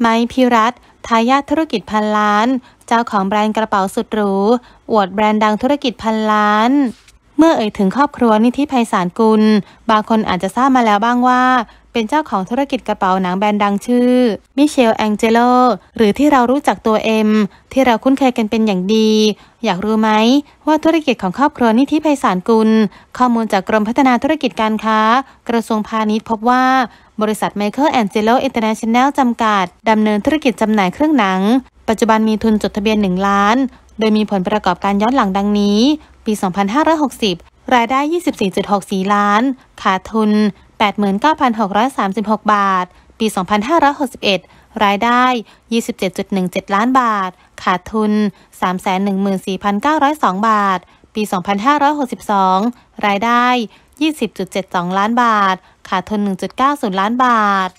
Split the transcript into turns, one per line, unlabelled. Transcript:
ไมพิรัตทายาทธุรกิจพันล้าน เจ้าของแบรนด์กระเป๋าสุดหรูอวดแบรนด์ดังธุรกิจพันล้าน เมื่อเอ่ยถึงครอบครัวนิธิไพศาลกุล บางคนอาจจะทราบมาแล้วบ้างว่า เป็นเจ้าของธุรกิจกระเป๋าหนังแบรนด์ดังชื่อมิเชลแองเจโลหรือที่เรารู้จักตัวเอ็มที่เราคุ้นเคยกันเป็นอย่างดี อยากรู้ไหม ว่าธุรกิจของครอบครัวนิธิไพศาลกุล ข้อมูลจากกรมพัฒนาธุรกิจการค้า กระทรวงพาณิชย์พบว่าบริษัทไมเคิลแอนเจโลอินเตอร์เนชั่นแนลจำกัดดำเนินธุรกิจจำหน่ายเครื่องหนัง ปัจจุบันมีทุนจดทะเบียน 1 ล้าน โดยมีผลประกอบการย้อนหลังดังนี้ ปี 2560 รายได้ 24.64 ล้าน ขาดทุน89,636 บาท ปี 2561 รายได้ 27.17 ล้านบาท ขาดทุน 314,902 บาที 2562 รายได้ 20.72 ล้านบาท ขาดทุน1.90 ล้านบาท